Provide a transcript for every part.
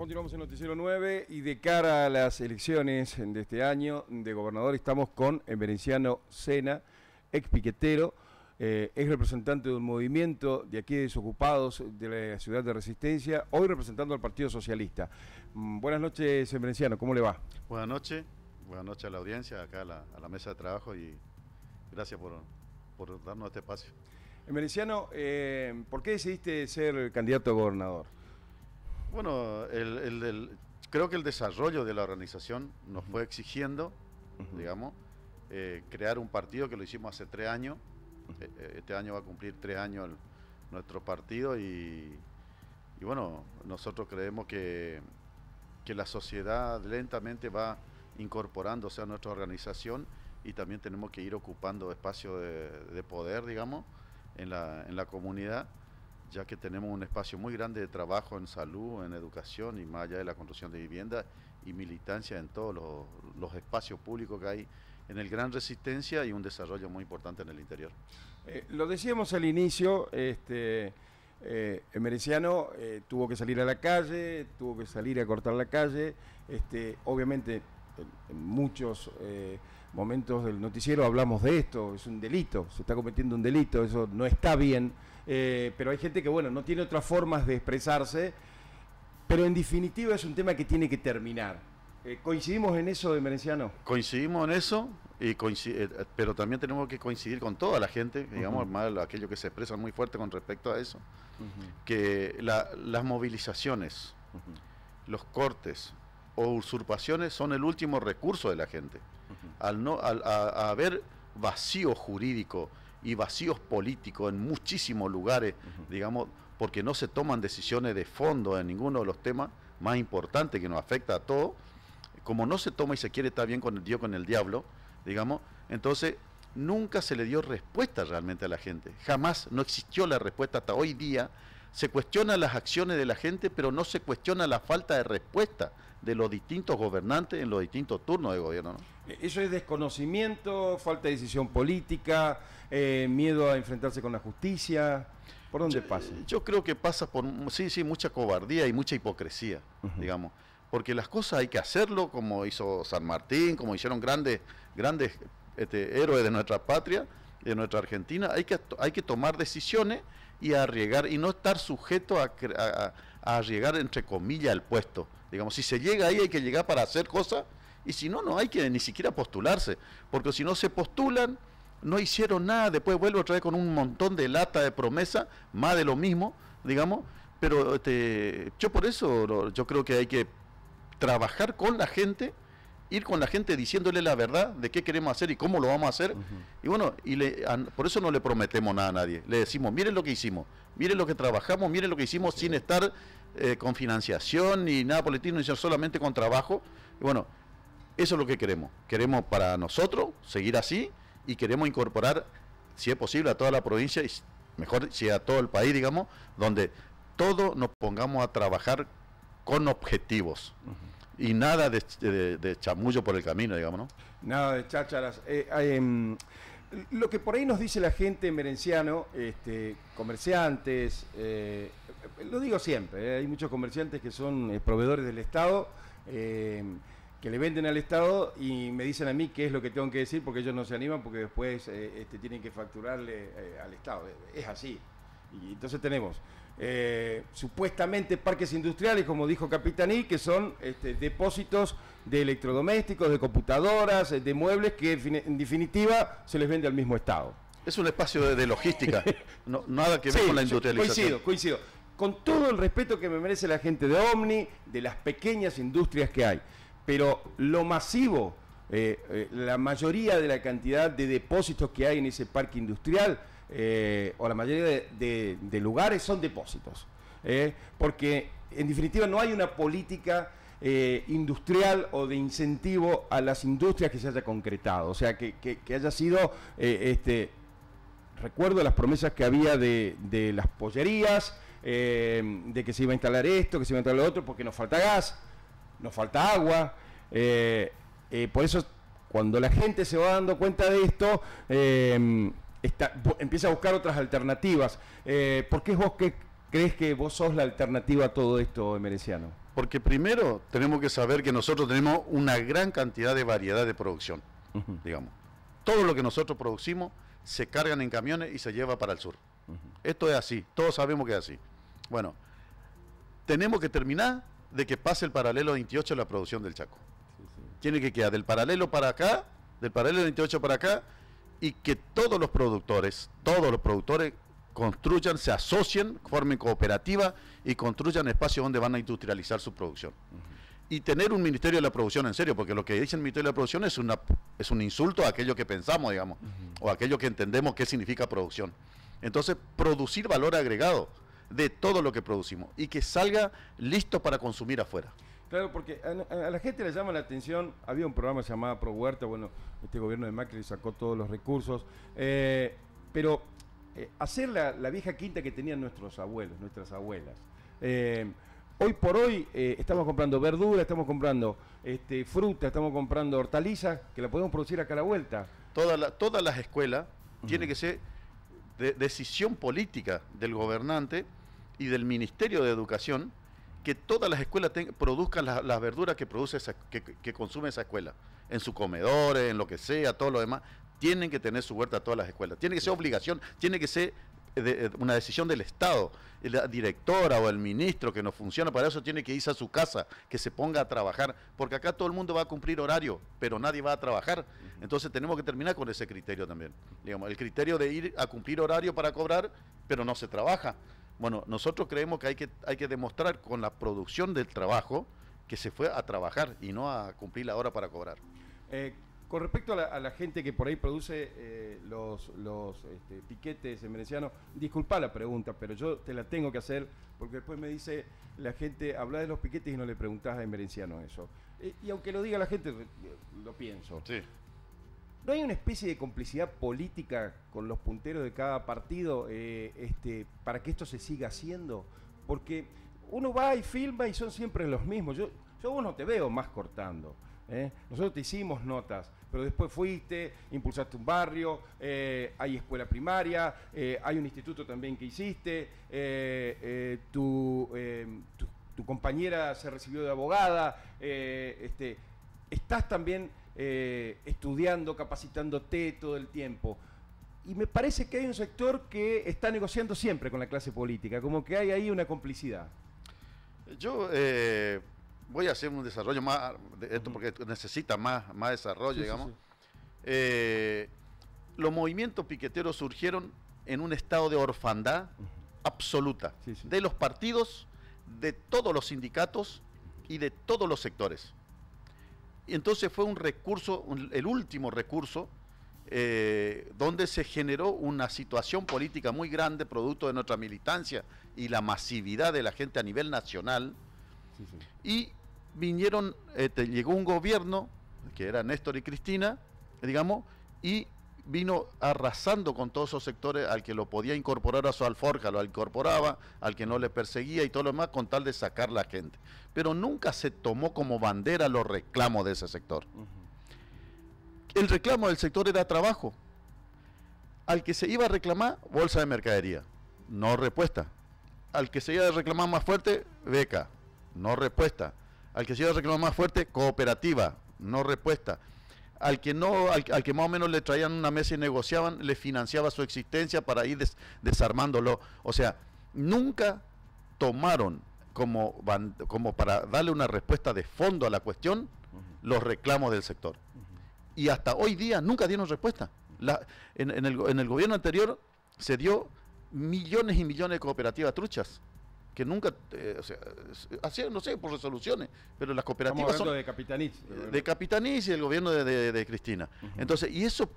Continuamos en Noticiero 9 y de cara a las elecciones de este año de gobernador estamos con veneciano Sena, ex piquetero, eh, ex representante de un movimiento de aquí desocupados de la ciudad de Resistencia, hoy representando al Partido Socialista. Mm, buenas noches, veneciano, ¿cómo le va? Buenas noches, buenas noches a la audiencia, acá a la, mesa de trabajo y gracias por, darnos este espacio. Eh, en eh, ¿por qué decidiste ser candidato a gobernador? Bueno, creo que el desarrollo de la organización nos fue exigiendo, digamos, eh, crear un partido que lo hicimos hace tres años. Eh, eh, este año va a cumplir tres años nuestro partido y, bueno, nosotros creemos que, la sociedad lentamente va incorporándose a nuestra organización y también tenemos que ir ocupando espacio de, de poder, digamos, en la, en la comunidad ya que tenemos un espacio muy grande de trabajo en salud, en educación y más allá de la construcción de vivienda y militancia en todos los, espacios públicos que hay en el Gran Resistencia y un desarrollo muy importante en el interior. Eh, lo decíamos al inicio, este, eh, eh, tuvo que salir a la calle, tuvo que salir a cortar la calle, este, obviamente en muchos momentos del noticiero hablamos de esto, es un delito, se está cometiendo un delito, eso no está bien. Eh, pero hay gente que, bueno, no tiene otras formas de expresarse, pero en definitiva es un tema que tiene que terminar. Eh, ¿Coincidimos en eso, de Merenciano? Coincidimos en eso, y eh, pero también tenemos que coincidir con toda la gente, digamos, aquellos que se expresan muy fuerte con respecto a eso, que las movilizaciones, los cortes o usurpaciones son el último recurso de la gente. Al, no, al a haber vacío jurídico, y vacíos políticos en muchísimos lugares, digamos, porque no se toman decisiones de fondo en ninguno de los temas más importantes que nos afecta a todos. Como no se toma y se quiere estar bien con el Dios, con el diablo, digamos, entonces nunca se le dio respuesta realmente a la gente. Jamás no existió la respuesta hasta hoy día se cuestiona las acciones de la gente, pero no se cuestiona la falta de respuesta de los distintos gobernantes en los distintos turnos de gobierno. ¿no? Eh, eso es desconocimiento, falta de decisión política, eh, miedo a enfrentarse con la justicia. ¿Por dónde pasa? Yo creo que pasa por, sí, sí, mucha cobardía y mucha hipocresía, digamos. Porque las cosas hay que hacerlo, como hizo San Martín, como hicieron grandes, grandes este, héroes de nuestra patria, de nuestra Argentina. Hay que, hay que tomar decisiones y arriesgar y no estar sujeto a, a arriesgar entre comillas el puesto. Digamos, si se llega ahí hay que llegar para hacer cosas y si no, no hay que ni siquiera postularse, porque si no se postulan, no hicieron nada, después vuelvo otra vez con un montón de lata de promesa, más de lo mismo, digamos, pero este, yo por eso yo creo que hay que trabajar con la gente ir con la gente diciéndole la verdad de qué queremos hacer y cómo lo vamos a hacer. Y bueno, y por eso no le prometemos nada a nadie. Le decimos, miren lo que hicimos, miren lo que trabajamos, miren lo que hicimos sin estar eh, con financiación ni nada político, sino solamente con trabajo. Y bueno, eso es lo que queremos. Queremos para nosotros seguir así y queremos incorporar, si es posible, a toda la provincia y mejor si a todo el país, digamos, donde todos nos pongamos a trabajar con objetivos y nada de, chamullo por el camino, digamos, ¿no? Nada de chácharas. Eh, eh, em, lo que por ahí nos dice la gente merenciano, este, comerciantes, eh, lo digo siempre, hay muchos comerciantes que son proveedores del Estado, em, que le venden al Estado y me dicen a mí qué es lo que tengo que decir porque ellos no se animan porque después este, tienen que facturarle al Estado. Es así. Y entonces tenemos eh, supuestamente parques industriales, como dijo Capitaní, que son este, depósitos de electrodomésticos, de computadoras, eh, de muebles, que en definitiva se les vende al mismo Estado. Es un espacio de, logística, nada que ver con la industrialización. Coincido, coincido. Con todo el respeto que me merece la gente de Omni, de las pequeñas industrias que hay, pero lo masivo, eh, la mayoría de la cantidad de depósitos que hay en ese parque industrial, eh, o la mayoría de, lugares son depósitos. Eh, porque en definitiva no hay una política eh, industrial o de incentivo a las industrias que se haya concretado, o sea, que, haya sido, este, recuerdo las promesas que había de, de las pollerías, de que se iba a instalar esto, que se iba a instalar lo otro, porque nos falta gas, nos falta agua, por eso cuando la gente se va dando cuenta de esto, empieza a buscar otras alternativas. Eh, ¿Por qué vos crees que vos sos la alternativa a todo esto, Merenciano? Porque primero tenemos que saber que nosotros tenemos una gran cantidad de variedad de producción, digamos. Todo lo que nosotros producimos se cargan en camiones y se lleva para el sur. Esto es así, todos sabemos que es así. Bueno, tenemos que terminar de que pase el paralelo 28 de la producción del Chaco. Tiene que quedar del paralelo para acá, del paralelo 28 para acá, y que todos los productores, todos los productores construyan, se asocien, formen cooperativa y construyan espacios donde van a industrializar su producción. Y tener un Ministerio de la Producción en serio, porque lo que dice el Ministerio de la Producción es, una, es un insulto a aquello que pensamos, digamos, o aquello que entendemos qué significa producción. Entonces, producir valor agregado de todo lo que producimos y que salga listo para consumir afuera. Claro, porque a, la gente le llama la atención, había un programa llamado Pro Huerta, bueno, este gobierno de Macri sacó todos los recursos, eh, pero eh, hacer la, vieja quinta que tenían nuestros abuelos, nuestras abuelas. Eh, hoy por hoy estamos comprando verdura, estamos comprando este, fruta, estamos comprando hortalizas, que la podemos producir acá a la vuelta. todas las escuelas tiene que ser decisión política del gobernante y del Ministerio de Educación que todas las escuelas produzcan las verduras que, produce que, consume esa escuela, en sus comedores, en lo que sea, todo lo demás, tienen que tener su huerta todas las escuelas. Tiene que ser obligación, tiene que ser eh, eh, una decisión del Estado. La directora o el ministro que no funciona para eso tiene que irse a su casa, que se ponga a trabajar, porque acá todo el mundo va a cumplir horario, pero nadie va a trabajar. Entonces tenemos que terminar con ese criterio también. Digamos, el criterio de ir a cumplir horario para cobrar, pero no se trabaja. Bueno, nosotros creemos que hay que, hay que demostrar con la producción del trabajo que se fue a trabajar y no a cumplir la hora para cobrar. Eh, con respecto a la, gente que por ahí produce eh, los, los este, piquetes en veneciano, disculpa la pregunta, pero yo te la tengo que hacer porque después me dice la gente, habla de los piquetes y no le preguntás a en eso. Eh, y aunque lo diga la gente, lo pienso. Sí. ¿No hay una especie de complicidad política con los punteros de cada partido eh, este, para que esto se siga haciendo? Porque uno va y filma y son siempre los mismos. Yo, yo vos no te veo más cortando. ¿eh? Nosotros te hicimos notas, pero después fuiste, impulsaste un barrio, eh, hay escuela primaria, hay un instituto también que hiciste, tu, compañera se recibió de abogada, este, estás también eh, estudiando, capacitándote todo el tiempo. Y me parece que hay un sector que está negociando siempre con la clase política, como que hay ahí una complicidad. Yo eh, voy a hacer un desarrollo más esto porque necesita más, más desarrollo, digamos. Eh, los movimientos piqueteros surgieron en un estado de orfandad absoluta de los partidos, de todos los sindicatos y de todos los sectores. Y entonces fue un recurso, el último recurso, eh, donde se generó una situación política muy grande, producto de nuestra militancia y la masividad de la gente a nivel nacional. Y vinieron, este, llegó un gobierno, que era Néstor y Cristina, digamos, y vino arrasando con todos esos sectores al que lo podía incorporar a su alforja, lo incorporaba, al que no le perseguía y todo lo demás con tal de sacar la gente. Pero nunca se tomó como bandera los reclamos de ese sector. El reclamo del sector era trabajo. Al que se iba a reclamar, bolsa de mercadería, no respuesta. Al que se iba a reclamar más fuerte, beca, no respuesta. Al que se iba a reclamar más fuerte, cooperativa, no respuesta al que no, al, que más o menos le traían una mesa y negociaban, le financiaba su existencia para ir desarmándolo. O sea, nunca tomaron como, como para darle una respuesta de fondo a la cuestión los reclamos del sector. Y hasta hoy día nunca dieron respuesta. en, el, en el gobierno anterior se dio millones y millones de cooperativas truchas que nunca, eh, o sea, hacían, no sé, por resoluciones, pero las cooperativas son... de Capitanich. De Capitanich y el gobierno de, de, Cristina. Entonces, y eso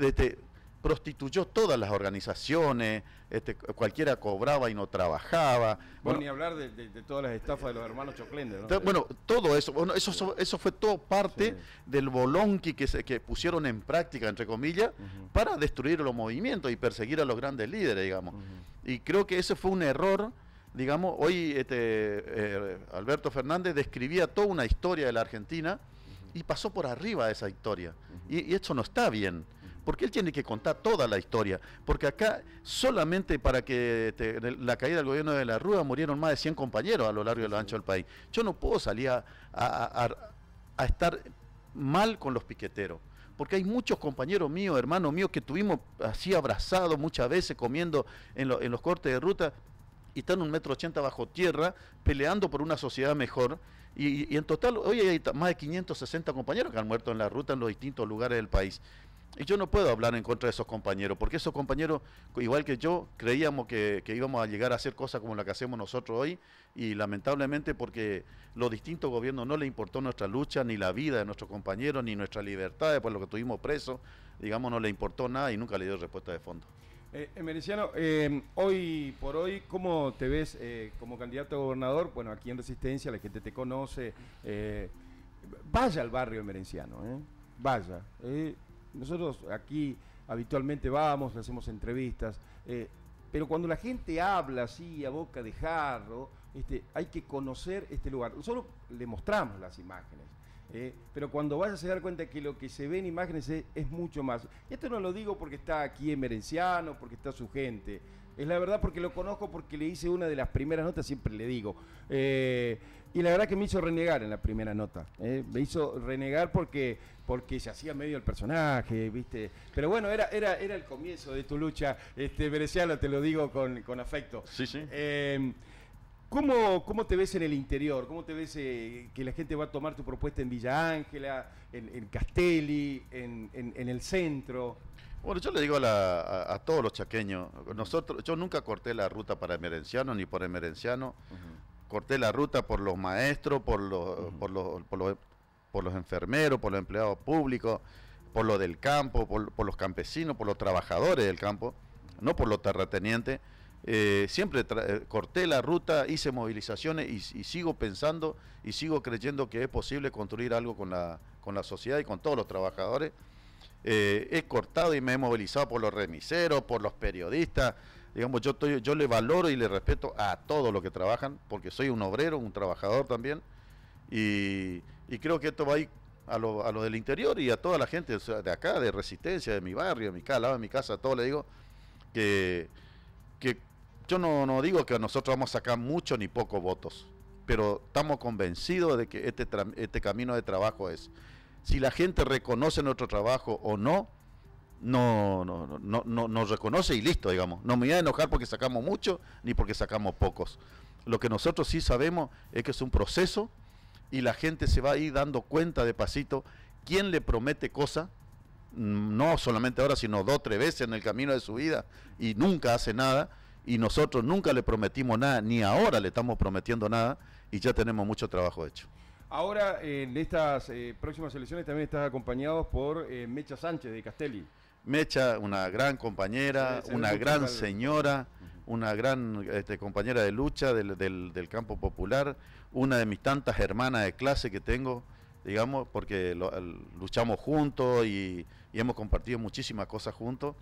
este, prostituyó todas las organizaciones, este, cualquiera cobraba y no trabajaba. Bueno, ni hablar de, todas las estafas de los hermanos Choclende. Bueno, todo eso, bueno, eso, eso fue todo parte del bolonqui que, se, que pusieron en práctica, entre comillas, para destruir los movimientos y perseguir a los grandes líderes, digamos. Y creo que ese fue un error digamos, hoy este, eh, Alberto Fernández describía toda una historia de la Argentina y pasó por arriba de esa historia. Y, eso esto no está bien, porque él tiene que contar toda la historia, porque acá solamente para que este, la caída del gobierno de la Rúa murieron más de 100 compañeros a lo largo y lo ancho del país. Yo no puedo salir a, estar mal con los piqueteros porque hay muchos compañeros míos, hermanos míos, que tuvimos así abrazados muchas veces comiendo en, en, los cortes de ruta, y están un metro ochenta bajo tierra peleando por una sociedad mejor. Y, en total, hoy hay más de 560 compañeros que han muerto en la ruta en los distintos lugares del país. Y yo no puedo hablar en contra de esos compañeros, porque esos compañeros, igual que yo, creíamos que, íbamos a llegar a hacer cosas como la que hacemos nosotros hoy, y lamentablemente porque los distintos gobiernos no les importó nuestra lucha, ni la vida de nuestros compañeros, ni nuestra libertad, después lo que tuvimos preso digamos, no le importó nada y nunca le dio respuesta de fondo. Eh, eh, eh, hoy por hoy, ¿cómo te ves eh, como candidato a gobernador? Bueno, aquí en Resistencia la gente te conoce. vaya al barrio Merenciano, vaya. nosotros aquí habitualmente vamos, le hacemos entrevistas, pero cuando la gente habla así a boca de jarro, este, hay que conocer este lugar. Nosotros le mostramos las imágenes ¿eh? pero cuando vayas a dar cuenta que lo que se ve en imágenes es, mucho más. Y esto no lo digo porque está aquí en Merenciano, porque está su gente. Es la verdad porque lo conozco porque le hice una de las primeras notas, siempre le digo. Eh, y la verdad que me hizo renegar en la primera nota. ¿eh? Me hizo renegar porque, porque se hacía medio el personaje, ¿viste? Pero bueno, era, era, era el comienzo de tu lucha, este, te lo digo con, con afecto. Sí, sí. ¿Cómo, te ves en el interior? ¿Cómo te ves eh, que la gente va a tomar tu propuesta en Villa Ángela, en, Castelli, en, el centro? Bueno, yo le digo a, todos los chaqueños, nosotros, yo nunca corté la ruta para emerenciano ni por emerenciano, corté la ruta por los maestros, por los, por, los, enfermeros, por los empleados públicos, por los del campo, por los campesinos, por los trabajadores del campo, no por los terratenientes. Eh, siempre eh, corté la ruta, hice movilizaciones y, sigo pensando y sigo creyendo que es posible construir algo con la, con la sociedad y con todos los trabajadores. Eh, he cortado y me he movilizado por los remiseros, por los periodistas. Digamos, yo, yo le valoro y le respeto a todos los que trabajan, porque soy un obrero, un trabajador también. Y, creo que esto va a ir a lo, del interior y a toda la gente de acá, de Resistencia, de mi barrio, de mi casa, de mi casa, todo le digo que, que yo no, no digo que nosotros vamos a sacar muchos ni pocos votos, pero estamos convencidos de que este, este camino de trabajo es, si la gente reconoce nuestro trabajo o no, no, no, no, nos reconoce y listo, digamos. No me voy a enojar porque sacamos mucho ni porque sacamos pocos. Lo que nosotros sí sabemos es que es un proceso y la gente se va a ir dando cuenta de pasito quién le promete cosa, mm, no solamente ahora, sino dos, tres veces en el camino de su vida y nunca hace nada y nosotros nunca le prometimos nada, ni ahora le estamos prometiendo nada y ya tenemos mucho trabajo hecho. Ahora, en estas eh, próximas elecciones también estás acompañado por eh, Mecha Sánchez de Castelli. Mecha, una gran compañera, una gran señora, este, una gran compañera de lucha del, campo popular, una de mis tantas hermanas de clase que tengo, digamos, porque luchamos juntos y hemos compartido muchísimas cosas juntos.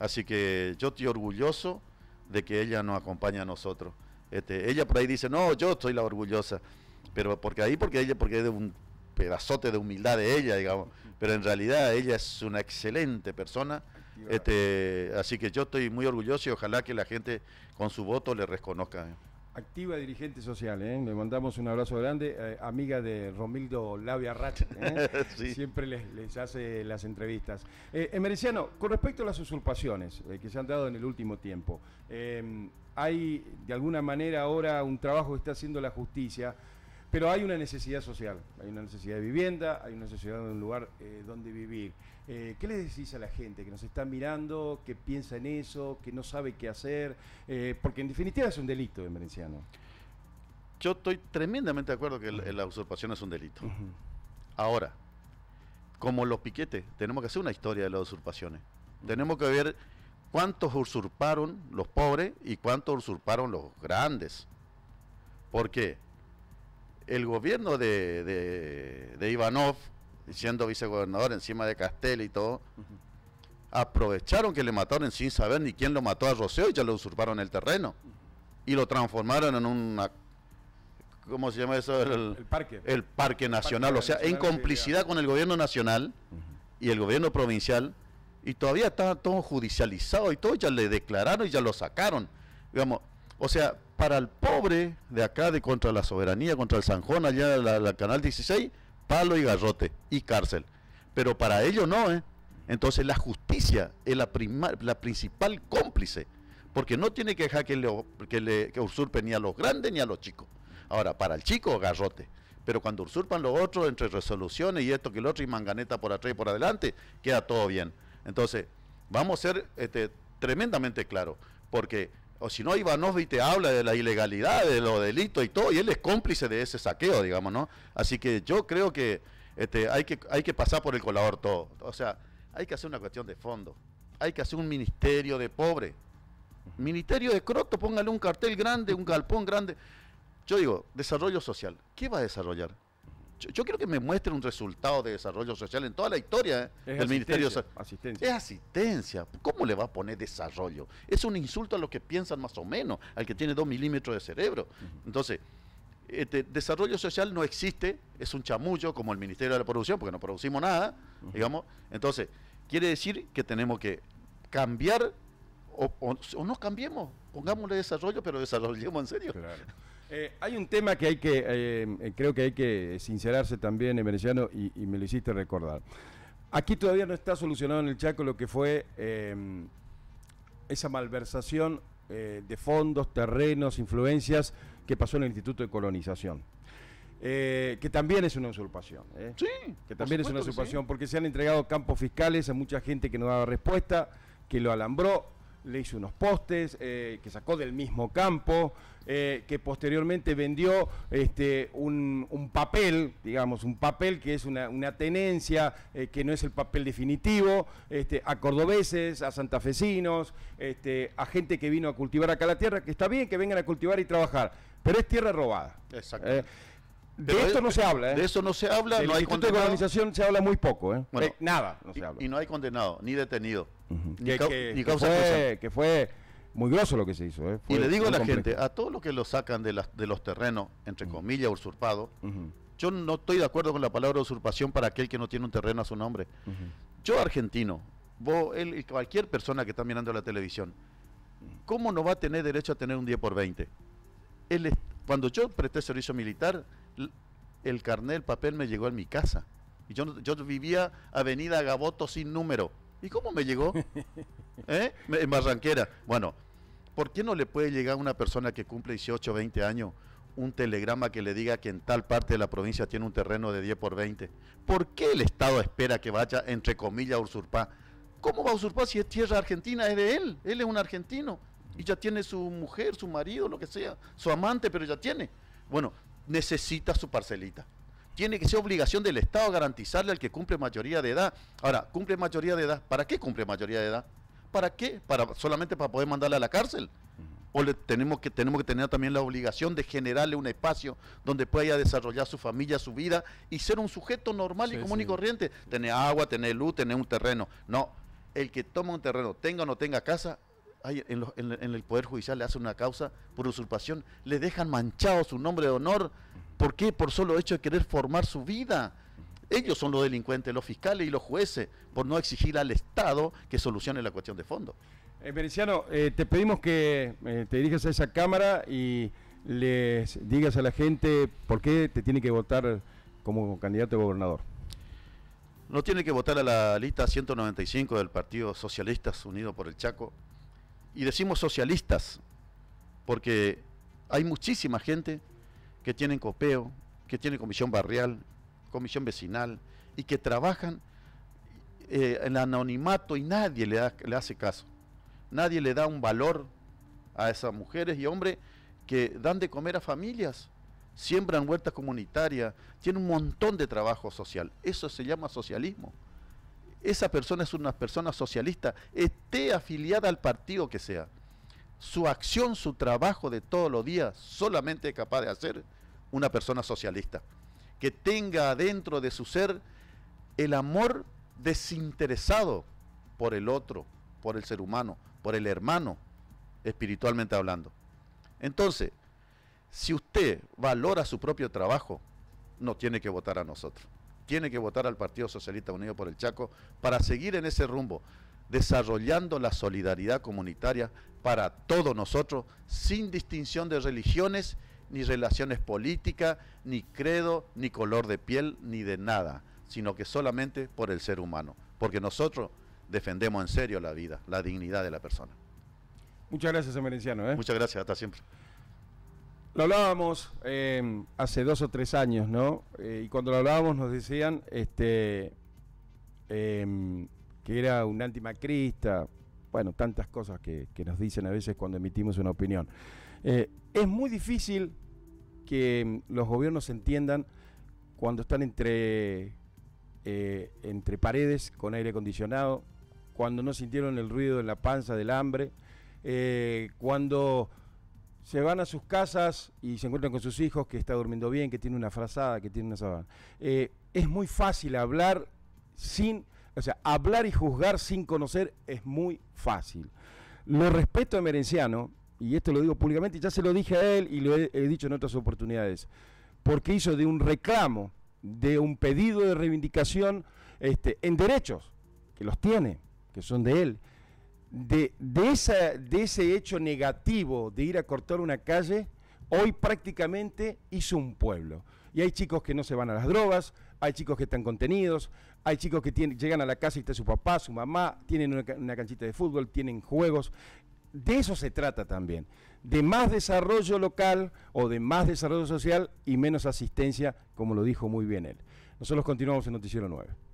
Así que yo estoy orgulloso de que ella nos acompaña a nosotros. Este, ella por ahí dice, no, yo estoy la orgullosa, pero porque ahí, porque ella, porque es de un pedazote de humildad de ella, digamos, pero en realidad ella es una excelente persona, este, así que yo estoy muy orgulloso y ojalá que la gente con su voto le reconozca. Eh activa dirigente social, ¿eh? le mandamos un abrazo grande, eh, amiga de Romildo Labia Rach, ¿eh? siempre les, hace las entrevistas. Emericiano, con respecto a las usurpaciones que se han dado en el último tiempo, hay de alguna manera ahora un trabajo que está haciendo la justicia, pero hay una necesidad social, hay una necesidad de vivienda, hay una necesidad de un lugar donde vivir. Eh, ¿Qué les decís a la gente que nos está mirando, que piensa en eso, que no sabe qué hacer? Eh, porque en definitiva es un delito en Valenciano. Yo estoy tremendamente de acuerdo que la usurpación es un delito. Ahora, como los piquetes, tenemos que hacer una historia de las usurpaciones. Tenemos que ver cuántos usurparon los pobres y cuántos usurparon los grandes. Porque El gobierno de, de Ivanov, siendo vicegobernador encima de Castel y todo, aprovecharon que le mataron sin saber ni quién lo mató a Roseo y ya lo usurparon el terreno. Y lo transformaron en una... ¿Cómo se llama eso? El, parque. El parque nacional. o sea, en complicidad con el gobierno nacional y el gobierno provincial. Y todavía está todo judicializado y todo. Ya le declararon y ya lo sacaron. Digamos, o sea, para el pobre de acá, de contra la soberanía, contra el Juan allá la canal 16, palo y garrote y cárcel. Pero para ellos no, ¿eh? Entonces la justicia es la, la principal cómplice, porque no tiene que dejar que le, que usurpen ni a los grandes ni a los chicos. Ahora, para el chico, garrote. Pero cuando usurpan los otros, entre resoluciones y esto que el otro, y manganeta por atrás y por adelante, queda todo bien. Entonces, vamos a ser este, tremendamente claros, porque o si no, Ivanov te habla de la ilegalidad, de los delitos y todo, y él es cómplice de ese saqueo, digamos, ¿no? Así que yo creo que, este, hay que hay que pasar por el colador todo. O sea, hay que hacer una cuestión de fondo. Hay que hacer un ministerio de pobre. Ministerio de croto, póngale un cartel grande, un galpón grande. Yo digo, desarrollo social. ¿Qué va a desarrollar? Yo, quiero que me muestren un resultado de desarrollo social en toda la historia ¿eh? del Ministerio de Asistencia. Es asistencia. ¿Cómo le va a poner desarrollo? Es un insulto a los que piensan más o menos, al que tiene dos milímetros de cerebro. Entonces, este, desarrollo social no existe, es un chamullo como el Ministerio de la Producción, porque no producimos nada, digamos. Entonces, quiere decir que tenemos que cambiar o, no cambiemos, pongámosle desarrollo, pero desarrollemos en serio. Eh, hay un tema que hay que, eh, eh, creo que hay que sincerarse también, en y, y me lo hiciste recordar. Aquí todavía no está solucionado en el Chaco lo que fue esa malversación de fondos, terrenos, influencias que pasó en el Instituto de Colonización. que también es una usurpación. Sí. Que también es una usurpación porque se han entregado campos fiscales a mucha gente que no daba respuesta, que lo alambró, le hizo unos postes, eh, que sacó del mismo campo, eh, que posteriormente vendió este, un, papel, digamos, un papel que es una, tenencia, eh, que no es el papel definitivo, este, a cordobeses, a santafesinos, este, a gente que vino a cultivar acá la tierra, que está bien que vengan a cultivar y trabajar, pero es tierra robada. Exacto. ¿eh? de esto no se habla, ¿eh? De eso no se habla, no hay condenado. De colonización se habla muy poco, ¿eh? eh nada, no se y, habla. Y no hay condenado, ni detenido, que, causa fue, que fue muy groso lo que se hizo. ¿eh? y le digo a la gente, a todos los que lo sacan de, los terrenos, entre comillas, usurpados, yo no estoy de acuerdo con la palabra usurpación para aquel que no tiene un terreno a su nombre. Yo, argentino, vos, él y cualquier persona que está mirando la televisión, ¿cómo no va a tener derecho a tener un 10 por 20? Él cuando yo presté servicio militar, el carnet, el papel me llegó en mi casa. Y yo, yo vivía Avenida Gaboto sin número. ¿Y cómo me llegó? ¿Eh? En Barranquera. Bueno, ¿por qué no le puede llegar a una persona que cumple 18 o 20 años un telegrama que le diga que en tal parte de la provincia tiene un terreno de 10 por 20? ¿Por qué el Estado espera que vaya, entre comillas, a usurpar? ¿Cómo va a usurpar si es tierra argentina? Es de él. Él es un argentino. Y ya tiene su mujer, su marido, lo que sea, su amante, pero ya tiene. Bueno, necesita su parcelita. Tiene que ser obligación del Estado garantizarle al que cumple mayoría de edad. Ahora, cumple mayoría de edad. ¿Para qué cumple mayoría de edad? ¿Para qué? Para, ¿Solamente para poder mandarle a la cárcel? ¿O le, tenemos, que, tenemos que tener también la obligación de generarle un espacio donde pueda desarrollar su familia, su vida y ser un sujeto normal y común y corriente? Tener agua, tener luz, tener un terreno. No, el que toma un terreno, tenga o no tenga casa, en, el Poder Judicial le hacen una causa por usurpación, le dejan manchado su nombre de honor. ¿Por qué? Por solo hecho de querer formar su vida. Ellos son los delincuentes, los fiscales y los jueces, por no exigir al Estado que solucione la cuestión de fondo. Eh, eh te pedimos que eh, te dirijas a esa cámara y les digas a la gente por qué te tiene que votar como candidato a gobernador. No tiene que votar a la lista 195 del Partido Socialista Unido por el Chaco, y decimos socialistas, porque hay muchísima gente que tiene copeo, que tiene comisión barrial, comisión vecinal, y que trabajan eh, en anonimato y nadie le, da, le hace caso. Nadie le da un valor a esas mujeres y hombres que dan de comer a familias, siembran huertas comunitarias, tienen un montón de trabajo social. Eso se llama socialismo esa persona es una persona socialista, esté afiliada al partido que sea. Su acción, su trabajo de todos los días solamente es capaz de hacer una persona socialista, que tenga adentro de su ser el amor desinteresado por el otro, por el ser humano, por el hermano, espiritualmente hablando. Entonces, si usted valora su propio trabajo, no tiene que votar a nosotros tiene que votar al Partido Socialista Unido por el Chaco para seguir en ese rumbo, desarrollando la solidaridad comunitaria para todos nosotros, sin distinción de religiones, ni relaciones políticas, ni credo, ni color de piel, ni de nada, sino que solamente por el ser humano, porque nosotros defendemos en serio la vida, la dignidad de la persona. Muchas gracias, Emerenciano. ¿eh? Muchas gracias, hasta siempre. Lo hablábamos eh, hace dos o tres años, ¿no? Eh, y cuando lo hablábamos nos decían este, em, que era un antimacrista, bueno, tantas cosas que, nos dicen a veces cuando emitimos una opinión. Eh, es muy difícil que em, los gobiernos entiendan cuando están entre, entre paredes con aire acondicionado, cuando no sintieron el ruido en la panza del hambre, cuando se van a sus casas y se encuentran con sus hijos que está durmiendo bien, que tiene una frazada, que tiene una sabana. Eh, es muy fácil hablar sin, o sea, hablar y juzgar sin conocer es muy fácil. Lo respeto a Merenciano, y esto lo digo públicamente, ya se lo dije a él y lo he, he dicho en otras oportunidades, porque hizo de un reclamo, de un pedido de reivindicación este, en derechos, que los tiene, que son de él de, ese hecho negativo de ir a cortar una calle, hoy prácticamente hizo un pueblo. Y hay chicos que no se van a las drogas, hay chicos que están contenidos, hay chicos que llegan a la casa y está su papá, su mamá, tienen una, una canchita de fútbol, tienen juegos. De eso se trata también, de más desarrollo local o de más desarrollo social y menos asistencia, como lo dijo muy bien él. Nosotros continuamos en Noticiero 9.